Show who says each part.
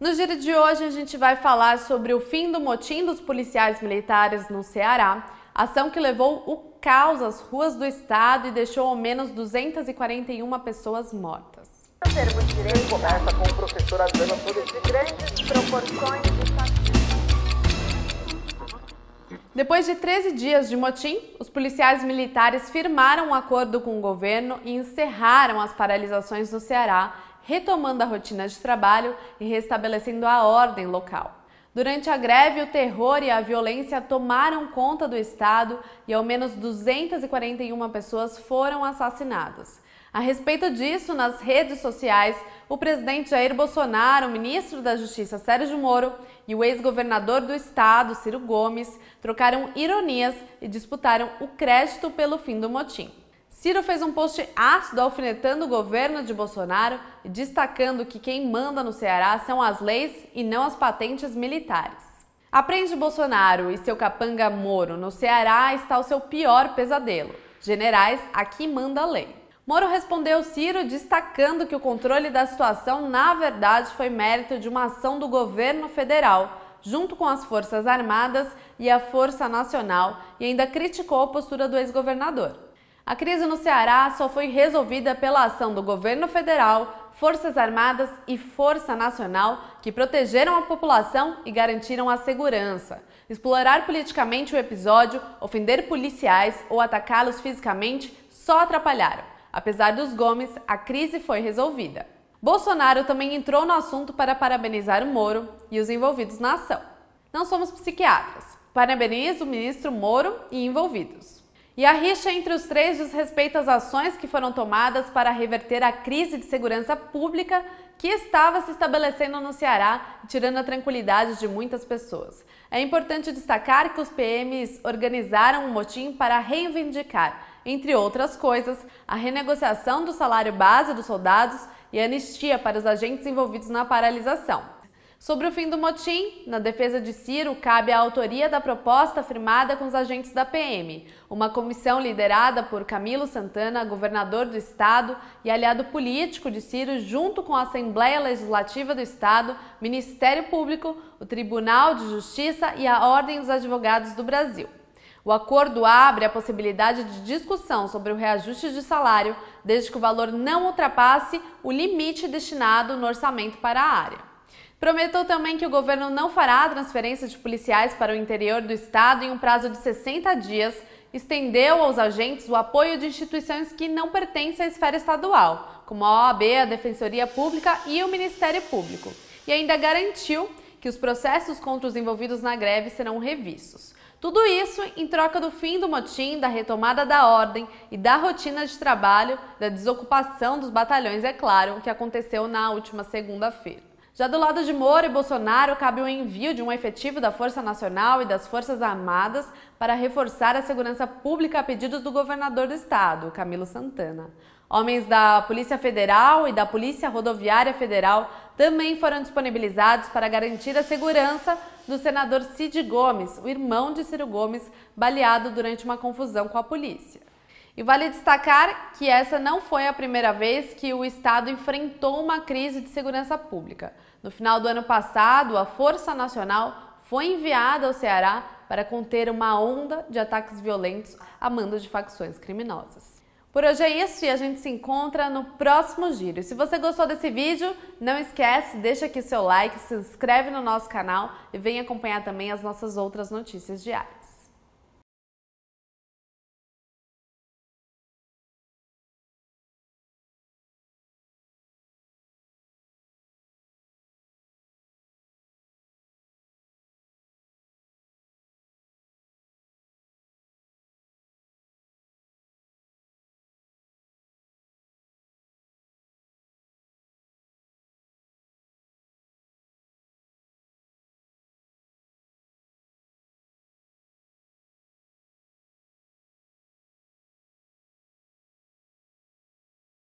Speaker 1: No giro de hoje, a gente vai falar sobre o fim do motim dos policiais militares no Ceará, ação que levou o caos às ruas do estado e deixou ao menos 241 pessoas mortas. Começa com o professor Adriano de grandes proporções depois de 13 dias de motim, os policiais militares firmaram um acordo com o governo e encerraram as paralisações no Ceará, retomando a rotina de trabalho e restabelecendo a ordem local. Durante a greve, o terror e a violência tomaram conta do estado e ao menos 241 pessoas foram assassinadas. A respeito disso, nas redes sociais, o presidente Jair Bolsonaro, o ministro da Justiça Sérgio Moro e o ex-governador do estado, Ciro Gomes, trocaram ironias e disputaram o crédito pelo fim do motim. Ciro fez um post ácido alfinetando o governo de Bolsonaro e destacando que quem manda no Ceará são as leis e não as patentes militares. Aprende Bolsonaro e seu capanga Moro no Ceará está o seu pior pesadelo. Generais, aqui manda a lei. Moro respondeu Ciro destacando que o controle da situação, na verdade, foi mérito de uma ação do governo federal, junto com as Forças Armadas e a Força Nacional, e ainda criticou a postura do ex-governador. A crise no Ceará só foi resolvida pela ação do governo federal, Forças Armadas e Força Nacional, que protegeram a população e garantiram a segurança. Explorar politicamente o episódio, ofender policiais ou atacá-los fisicamente só atrapalharam. Apesar dos Gomes, a crise foi resolvida. Bolsonaro também entrou no assunto para parabenizar o Moro e os envolvidos na ação. Não somos psiquiatras. Parabenizo o ministro Moro e envolvidos. E a rixa entre os três diz respeito às ações que foram tomadas para reverter a crise de segurança pública que estava se estabelecendo no Ceará, tirando a tranquilidade de muitas pessoas. É importante destacar que os PMs organizaram um motim para reivindicar, entre outras coisas, a renegociação do salário base dos soldados e anistia para os agentes envolvidos na paralisação. Sobre o fim do motim, na defesa de Ciro, cabe a autoria da proposta firmada com os agentes da PM, uma comissão liderada por Camilo Santana, governador do estado e aliado político de Ciro, junto com a Assembleia Legislativa do Estado, Ministério Público, o Tribunal de Justiça e a Ordem dos Advogados do Brasil. O acordo abre a possibilidade de discussão sobre o reajuste de salário, desde que o valor não ultrapasse o limite destinado no orçamento para a área. Prometeu também que o governo não fará a transferência de policiais para o interior do estado em um prazo de 60 dias, estendeu aos agentes o apoio de instituições que não pertencem à esfera estadual, como a OAB, a Defensoria Pública e o Ministério Público, e ainda garantiu que os processos contra os envolvidos na greve serão revistos. Tudo isso em troca do fim do motim, da retomada da ordem e da rotina de trabalho, da desocupação dos batalhões, é claro, que aconteceu na última segunda-feira. Já do lado de Moro e Bolsonaro, cabe o envio de um efetivo da Força Nacional e das Forças Armadas para reforçar a segurança pública a pedidos do governador do estado, Camilo Santana. Homens da Polícia Federal e da Polícia Rodoviária Federal também foram disponibilizados para garantir a segurança do senador Cid Gomes, o irmão de Ciro Gomes, baleado durante uma confusão com a polícia. E vale destacar que essa não foi a primeira vez que o Estado enfrentou uma crise de segurança pública. No final do ano passado, a Força Nacional foi enviada ao Ceará para conter uma onda de ataques violentos a mando de facções criminosas. Por hoje é isso e a gente se encontra no próximo giro. Se você gostou desse vídeo, não esquece, deixa aqui seu like, se inscreve no nosso canal e vem acompanhar também as nossas outras notícias diárias.